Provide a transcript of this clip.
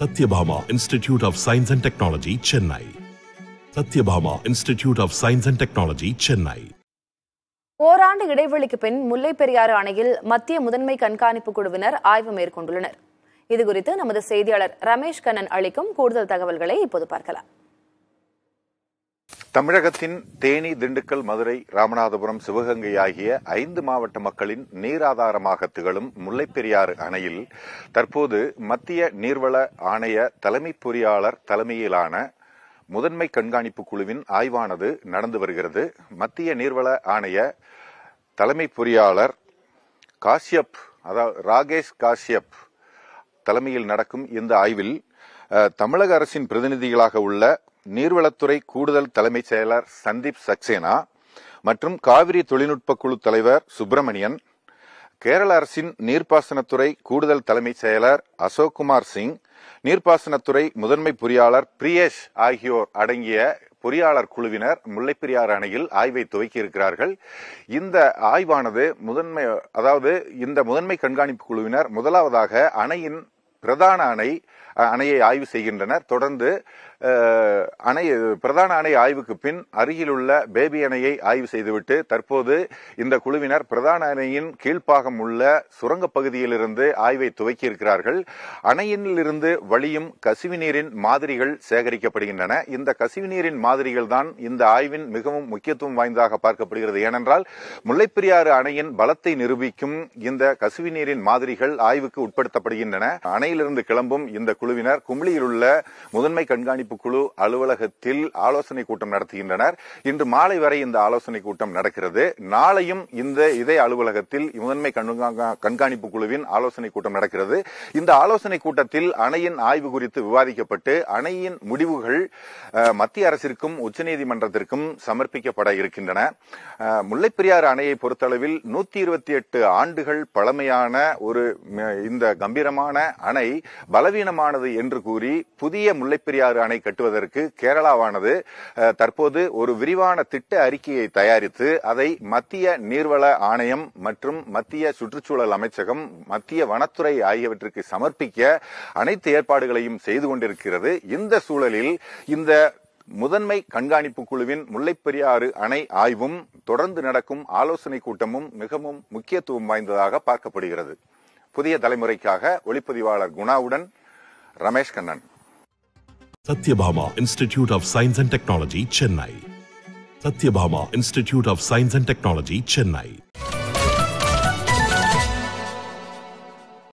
Satyabhama institute of science and technology Chennai Sathyabama institute of science and technology Chennai ஓராண்டு இடைவெளிக்கு பின் முல்லை பெரியாறு அணையில் மத்திய முதன்மை கண்காணிப்பு குழுவினர் ஆய்வு மேற்கொண்டுள்ளனர் இதுகுறித்து நமது செய்தியாளர் ரமேஷ் கண்ணன் அளிக்கும் கூடுதல் தகவல்களை இப்போது பார்க்கலாம் தமிழகத்தின் தேனி திண்டுக்கல் மதுரை ராமநாதபுரம் சிவகங்கை ஆகிய ஐந்து மாவட்ட மக்களின் நீராதாரமாக திகழும் முல்லைப்பெரியாறு அணையில் தற்போது மத்திய நீர்வள ஆணைய தலைமை பொறியாளர் தலைமையிலான முதன்மை கண்காணிப்பு குழுவின் ஆய்வானது நடந்து வருகிறது மத்திய நீர்வள ஆணைய தலைமை பொறியாளர் காசியப் அதாவது ராகேஷ் காசியப் தலைமையில் நடக்கும் இந்த ஆய்வில் தமிழக அரசின் பிரதிநிதிகளாக உள்ள நீர்வளத்துறை கூடுதல் தலைமைச் செயலர் சந்தீப் சக்சேனா மற்றும் காவிரி தொழில்நுட்ப குழு தலைவர் சுப்பிரமணியன் கேரள அரசின் நீர்ப்பாசனத்துறை கூடுதல் தலைமைச் செயலர் அசோக் குமார் சிங் நீர்ப்பாசனத்துறை முதன்மை பொறியாளர் பிரியேஷ் ஆகியோர் அடங்கிய பொறியாளர் குழுவினர் முல்லைப்பெரியார் அணையில் ஆய்வை துவக்கி இருக்கிறார்கள் இந்த ஆய்வானது முதன்மை அதாவது இந்த முதன்மை கண்காணிப்பு குழுவினர் முதலாவதாக அணையின் பிரதான அணை அணையை ஆய்வு செய்கின்றனர் தொடர்ந்து அணை பிரதான அணை ஆய்வுக்கு பின் அருகிலுள்ள பேபி அணையை ஆய்வு செய்துவிட்டு தற்போது இந்த குழுவினர் பிரதான அணையின் கீழ்ப்பாகம் உள்ள சுரங்கப் பகுதியிலிருந்து ஆய்வை துவக்கியிருக்கிறார்கள் அணையிலிருந்து வழியும் கசிவு நீரின் மாதிரிகள் சேகரிக்கப்படுகின்றன இந்த கசிவு நீரின் மாதிரிகள் தான் இந்த ஆய்வின் மிகவும் முக்கியத்துவம் வாய்ந்ததாக பார்க்கப்படுகிறது ஏனென்றால் முல்லைப்பெரியாறு அணையின் பலத்தை நிரூபிக்கும் இந்த கசிவு நீரின் மாதிரிகள் ஆய்வுக்கு உட்படுத்தப்படுகின்றன அணையிலிருந்து கிளம்பும் இந்த குழுவினர் கும்ளியில் உள்ள முதன்மை கண்காணிப்பு கண்காணிப்பு குழு அலுவலகத்தில் ஆலோசனை கூட்டம் நடத்துகின்றனர் இன்று மாலை வரை இந்த ஆலோசனை கூட்டம் நடக்கிறது நாளையும் இந்த இதே அலுவலகத்தில் முதன்மை கண்காணிப்பு குழுவின் ஆலோசனை கூட்டம் நடக்கிறது இந்த ஆலோசனை கூட்டத்தில் அணையின் ஆய்வு குறித்து விவாதிக்கப்பட்டு அணையின் முடிவுகள் மத்திய அரசிற்கும் உச்சநீதிமன்றத்திற்கும் சமர்ப்பிக்கப்பட இருக்கின்றன முல்லைப்பெரியாறு அணையை பொறுத்தளவில் நூத்தி இருபத்தி எட்டு ஆண்டுகள் பழமையான ஒரு இந்த கம்பீரமான அணை பலவீனமானது என்று கூறி புதிய முல்லைப்பெரியாறு அணை அணை கட்டுவதற்கு கேரளாவானது தற்போது ஒரு விரிவான திட்ட அறிக்கையை தயாரித்து அதை மத்திய நீர்வள ஆணையம் மற்றும் மத்திய சுற்றுச்சூழல் அமைச்சகம் மத்திய வனத்துறை ஆகியவற்றுக்கு சமர்ப்பிக்க அனைத்து ஏற்பாடுகளையும் செய்து கொண்டிருக்கிறது இந்த சூழலில் இந்த முதன்மை கண்காணிப்பு குழுவின் முல்லைப்பெரியாறு அணை ஆய்வும் தொடர்ந்து நடக்கும் ஆலோசனைக் கூட்டமும் மிகவும் முக்கியத்துவம் வாய்ந்ததாக பார்க்கப்படுகிறது புதிய தலைமுறைக்காக ஒளிப்பதிவாளர் குணாவுடன் Ramesh Kannan Satyabhama Institute of Science and Technology, Chennai. Satyabhama Institute of Science and Technology, Chennai.